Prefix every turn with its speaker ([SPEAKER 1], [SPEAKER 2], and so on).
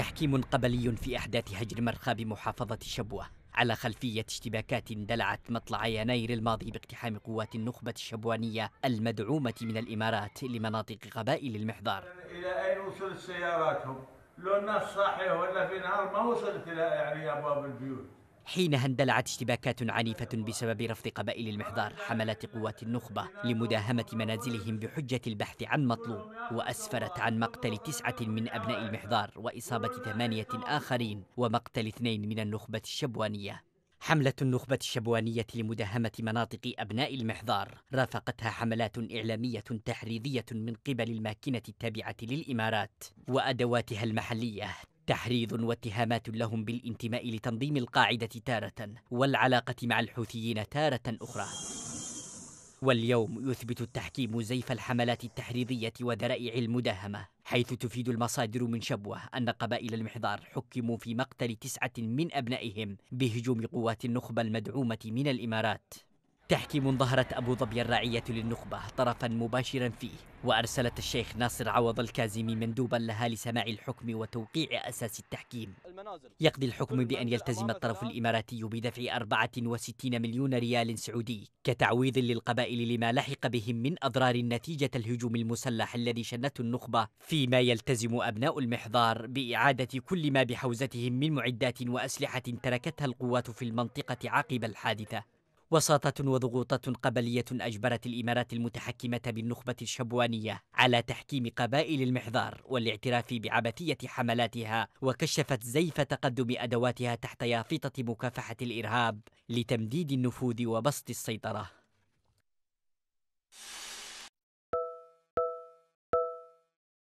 [SPEAKER 1] تحكيم قبلي في أحداث هجر مرخى بمحافظة شبوة على خلفية اشتباكات اندلعت مطلع يناير الماضي باقتحام قوات النخبة الشبوانية المدعومة من الإمارات لمناطق قبائل المحضار إلى أين وصلت سياراتهم؟ لو الناس صاحية ولا في نهار ما وصلت إلى يعني أبواب البيوت حينها اندلعت اشتباكات عنيفة بسبب رفض قبائل المحضار حملات قوات النخبة لمداهمة منازلهم بحجة البحث عن مطلوب وأسفرت عن مقتل تسعة من أبناء المحضار وإصابة ثمانية آخرين ومقتل اثنين من النخبة الشبوانية حملة النخبة الشبوانية لمداهمة مناطق أبناء المحضار رافقتها حملات إعلامية تحريضية من قبل الماكنة التابعة للإمارات وأدواتها المحلية تحريض واتهامات لهم بالانتماء لتنظيم القاعدة تارة والعلاقة مع الحوثيين تارة أخرى واليوم يثبت التحكيم زيف الحملات التحريضية وذرائع المداهمة حيث تفيد المصادر من شبوة أن قبائل المحضار حكموا في مقتل تسعة من أبنائهم بهجوم قوات النخبة المدعومة من الإمارات تحكي منظهرة أبو ظبي الرعية للنخبة طرفا مباشرا فيه وأرسلت الشيخ ناصر عوض الكازمي مندوبا لها لسماع الحكم وتوقيع أساس التحكيم يقضي الحكم بأن يلتزم الطرف الإماراتي بدفع 64 مليون ريال سعودي كتعويض للقبائل لما لحق بهم من أضرار نتيجة الهجوم المسلح الذي شنته النخبة فيما يلتزم أبناء المحضار بإعادة كل ما بحوزتهم من معدات وأسلحة تركتها القوات في المنطقة عقب الحادثة وساطة وضغوطات قبلية أجبرت الإمارات المتحكمة بالنخبة الشبوانية على تحكيم قبائل المحضار والاعتراف بعبثية حملاتها وكشفت زيف تقدم أدواتها تحت يافطة مكافحة الإرهاب لتمديد النفوذ وبسط السيطرة